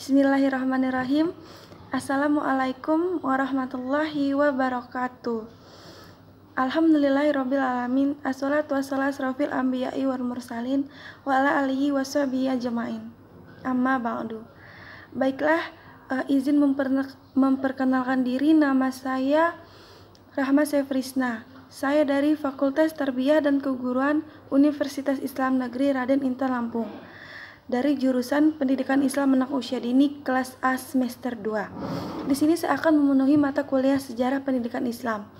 Bismillahirrahmanirrahim. Assalamualaikum warahmatullahi wabarakatuh. Alhamdulillahirabbil alamin. Assalatu wassalamu asrofil anbiya'i wal mursalin wa ala alihi washabihi ajmain. Amma ba'du. Baiklah, uh, izin memper memperkenalkan diri nama saya Rahma Sefrisna. Saya dari Fakultas Terbiah dan Keguruan Universitas Islam Negeri Raden Inter Lampung dari jurusan Pendidikan Islam Anak Usia Dini kelas A semester 2. Di sini saya akan memenuhi mata kuliah Sejarah Pendidikan Islam.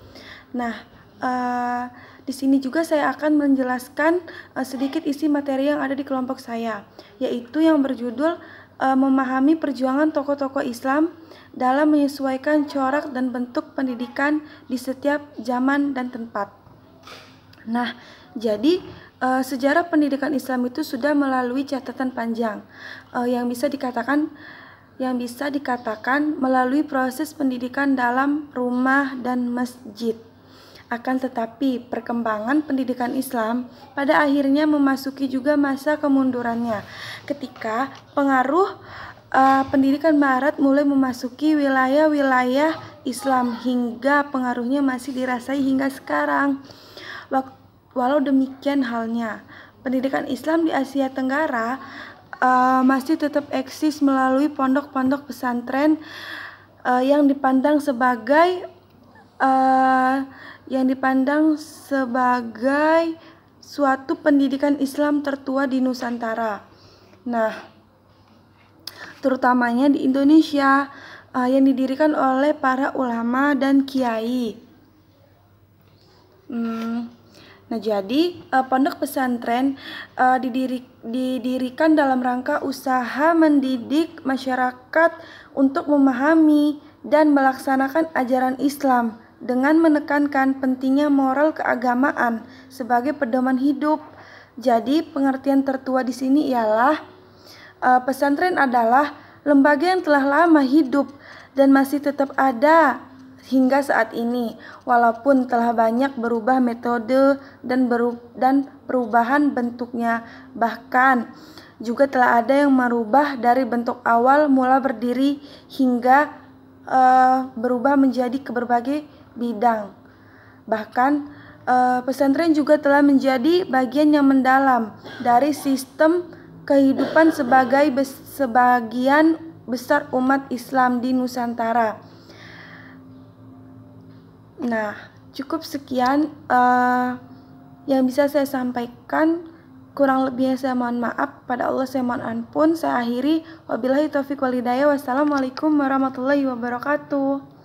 Nah, uh, di sini juga saya akan menjelaskan uh, sedikit isi materi yang ada di kelompok saya, yaitu yang berjudul uh, memahami perjuangan tokoh-tokoh Islam dalam menyesuaikan corak dan bentuk pendidikan di setiap zaman dan tempat. Nah, jadi uh, sejarah pendidikan Islam itu sudah melalui catatan panjang uh, yang bisa dikatakan yang bisa dikatakan melalui proses pendidikan dalam rumah dan masjid. Akan tetapi, perkembangan pendidikan Islam pada akhirnya memasuki juga masa kemundurannya ketika pengaruh uh, pendidikan barat mulai memasuki wilayah-wilayah Islam hingga pengaruhnya masih dirasai hingga sekarang. Walau demikian halnya, pendidikan Islam di Asia Tenggara uh, masih tetap eksis melalui pondok-pondok pesantren uh, yang dipandang sebagai uh, yang dipandang sebagai suatu pendidikan Islam tertua di Nusantara. Nah, terutamanya di Indonesia uh, yang didirikan oleh para ulama dan kiai. Hmm Nah, jadi uh, pondok pesantren uh, didiri, didirikan dalam rangka usaha mendidik masyarakat untuk memahami dan melaksanakan ajaran Islam dengan menekankan pentingnya moral keagamaan sebagai pedoman hidup. Jadi, pengertian tertua di sini ialah uh, pesantren adalah lembaga yang telah lama hidup dan masih tetap ada hingga saat ini, walaupun telah banyak berubah metode dan berub dan perubahan bentuknya, bahkan juga telah ada yang merubah dari bentuk awal mula berdiri hingga uh, berubah menjadi ke berbagai bidang. Bahkan uh, pesantren juga telah menjadi bagian yang mendalam dari sistem kehidupan sebagai bes sebagian besar umat Islam di Nusantara. Nah, cukup sekian uh, yang bisa saya sampaikan. Kurang lebihnya saya mohon maaf. Pada Allah saya mohon ampun. Saya akhiri. Wabillahi taufiq walidaya. Wassalamualaikum warahmatullahi wabarakatuh.